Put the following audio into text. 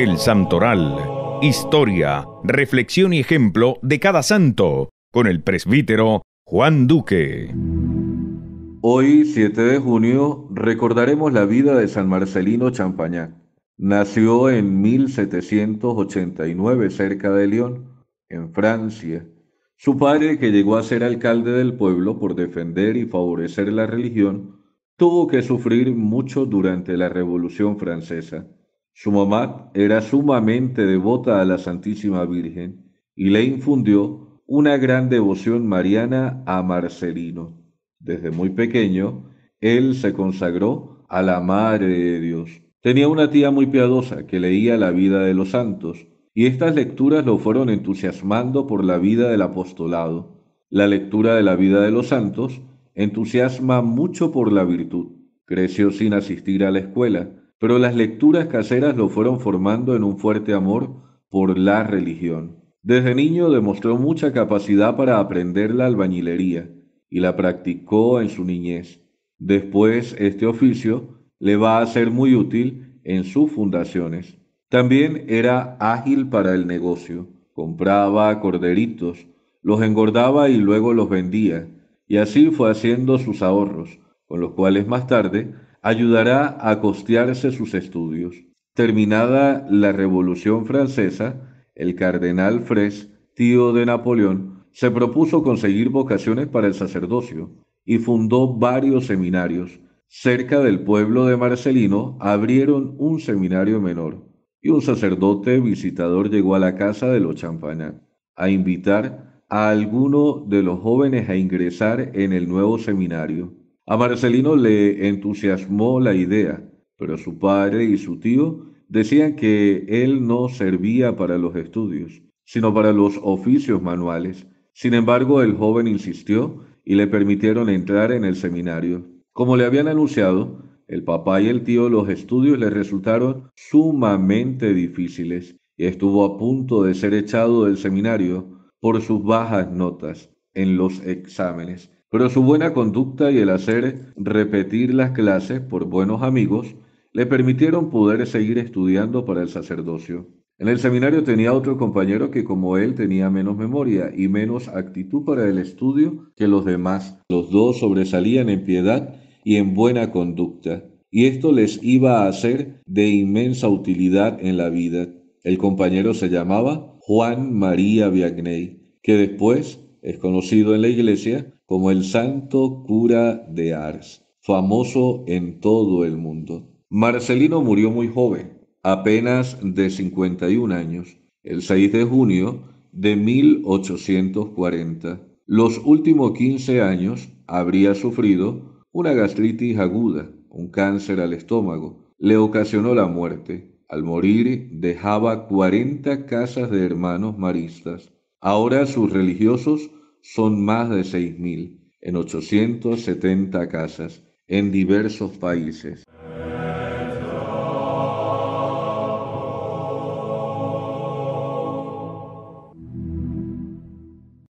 El Santoral. Historia, reflexión y ejemplo de cada santo, con el presbítero Juan Duque. Hoy, 7 de junio, recordaremos la vida de San Marcelino Champañá. Nació en 1789 cerca de Lyon, en Francia. Su padre, que llegó a ser alcalde del pueblo por defender y favorecer la religión, tuvo que sufrir mucho durante la Revolución Francesa. Su mamá era sumamente devota a la Santísima Virgen y le infundió una gran devoción mariana a Marcelino. Desde muy pequeño, él se consagró a la Madre de Dios. Tenía una tía muy piadosa que leía la vida de los santos, y estas lecturas lo fueron entusiasmando por la vida del apostolado. La lectura de la vida de los santos entusiasma mucho por la virtud. Creció sin asistir a la escuela, pero las lecturas caseras lo fueron formando en un fuerte amor por la religión. Desde niño demostró mucha capacidad para aprender la albañilería y la practicó en su niñez. Después, este oficio le va a ser muy útil en sus fundaciones. También era ágil para el negocio. Compraba corderitos, los engordaba y luego los vendía, y así fue haciendo sus ahorros, con los cuales más tarde ayudará a costearse sus estudios. Terminada la Revolución Francesa, el cardenal Fres, tío de Napoleón, se propuso conseguir vocaciones para el sacerdocio y fundó varios seminarios. Cerca del pueblo de Marcelino abrieron un seminario menor y un sacerdote visitador llegó a la casa de los Champagnat a invitar a alguno de los jóvenes a ingresar en el nuevo seminario. A Marcelino le entusiasmó la idea, pero su padre y su tío decían que él no servía para los estudios, sino para los oficios manuales. Sin embargo, el joven insistió y le permitieron entrar en el seminario. Como le habían anunciado, el papá y el tío los estudios le resultaron sumamente difíciles y estuvo a punto de ser echado del seminario por sus bajas notas en los exámenes. Pero su buena conducta y el hacer repetir las clases por buenos amigos le permitieron poder seguir estudiando para el sacerdocio. En el seminario tenía otro compañero que como él tenía menos memoria y menos actitud para el estudio que los demás. Los dos sobresalían en piedad y en buena conducta, y esto les iba a ser de inmensa utilidad en la vida. El compañero se llamaba Juan María Viagney, que después es conocido en la iglesia como el Santo Cura de Ars, famoso en todo el mundo. Marcelino murió muy joven, apenas de 51 años, el 6 de junio de 1840. Los últimos 15 años habría sufrido una gastritis aguda, un cáncer al estómago. Le ocasionó la muerte. Al morir dejaba 40 casas de hermanos maristas, Ahora sus religiosos son más de 6.000 en 870 casas en diversos países.